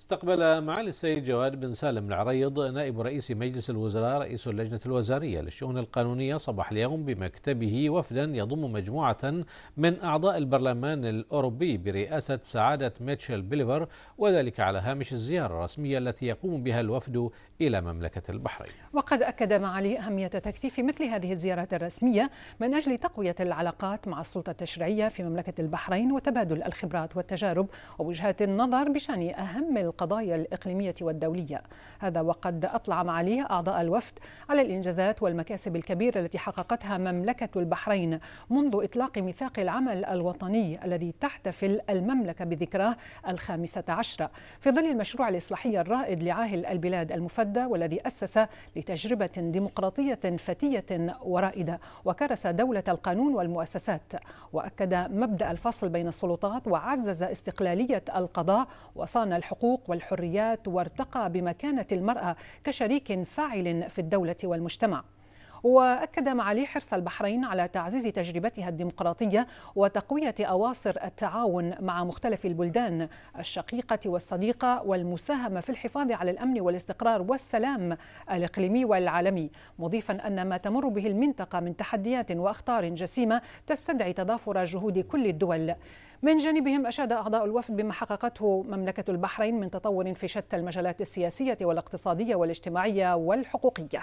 استقبل معالي السيد جواد بن سالم العريض نائب رئيس مجلس الوزراء رئيس اللجنة الوزارية للشؤون القانونية صباح اليوم بمكتبه وفدا يضم مجموعة من أعضاء البرلمان الأوروبي برئاسة سعادة ميتشل بيليفر وذلك على هامش الزيارة الرسمية التي يقوم بها الوفد إلى مملكة البحرين وقد أكد معالي أهمية تكثيف مثل هذه الزيارات الرسمية من أجل تقوية العلاقات مع السلطة التشريعية في مملكة البحرين وتبادل الخبرات والتجارب ووجهات النظر بشأن أهم القضايا الإقليمية والدولية هذا وقد أطلع معاليه أعضاء الوفد على الإنجازات والمكاسب الكبيرة التي حققتها مملكة البحرين منذ إطلاق ميثاق العمل الوطني الذي تحتفل المملكة بذكراه الخامسة عشرة في ظل المشروع الإصلاحي الرائد لعاهل البلاد المفدى والذي أسس لتجربة ديمقراطية فتية ورائدة وكرس دولة القانون والمؤسسات وأكد مبدأ الفصل بين السلطات وعزز استقلالية القضاء وصان الحقوق الحقوق والحريات وارتقى بمكانه المراه كشريك فاعل في الدوله والمجتمع وأكد معالي حرص البحرين على تعزيز تجربتها الديمقراطية وتقوية أواصر التعاون مع مختلف البلدان الشقيقة والصديقة والمساهمة في الحفاظ على الأمن والاستقرار والسلام الإقليمي والعالمي مضيفا أن ما تمر به المنطقة من تحديات وأخطار جسيمة تستدعي تضافر جهود كل الدول من جانبهم أشاد أعضاء الوفد بما حققته مملكة البحرين من تطور في شتى المجالات السياسية والاقتصادية والاجتماعية والحقوقية